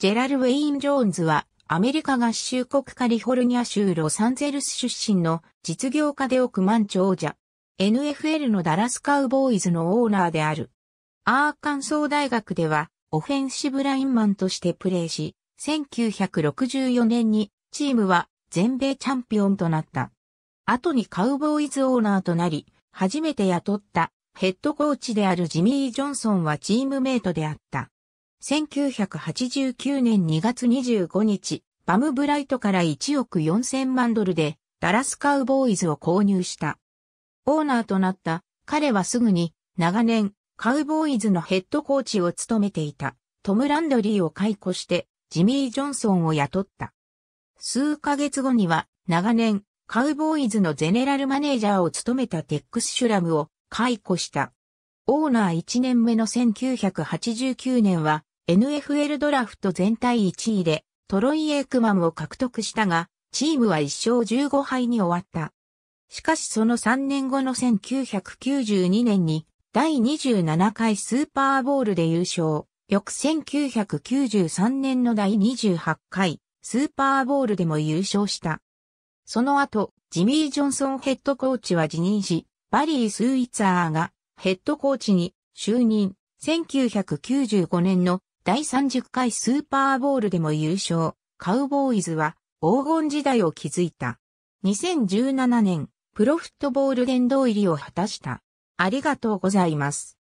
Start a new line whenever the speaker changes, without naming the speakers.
ジェラル・ウェイン・ジョーンズは、アメリカ合衆国カリフォルニア州ロサンゼルス出身の実業家で億万長者。NFL のダラスカウボーイズのオーナーである。アーカンソー大学では、オフェンシブラインマンとしてプレーし、1964年にチームは全米チャンピオンとなった。後にカウボーイズオーナーとなり、初めて雇ったヘッドコーチであるジミー・ジョンソンはチームメイトであった。1989年2月25日、バムブライトから1億4000万ドルでダラスカウボーイズを購入した。オーナーとなった彼はすぐに長年カウボーイズのヘッドコーチを務めていたトム・ランドリーを解雇してジミー・ジョンソンを雇った。数ヶ月後には長年カウボーイズのゼネラルマネージャーを務めたテックス・シュラムを解雇した。オーナー1年目の1989年は NFL ドラフト全体1位でトロイ・エークマムを獲得したが、チームは1勝15敗に終わった。しかしその3年後の1992年に第27回スーパーボールで優勝。翌1993年の第28回スーパーボールでも優勝した。その後、ジミー・ジョンソンヘッドコーチは辞任し、バリー・スーイツァーがヘッドコーチに就任。1995年の第30回スーパーボールでも優勝、カウボーイズは黄金時代を築いた。2017年、プロフットボール殿堂入りを果たした。ありがとうござ
います。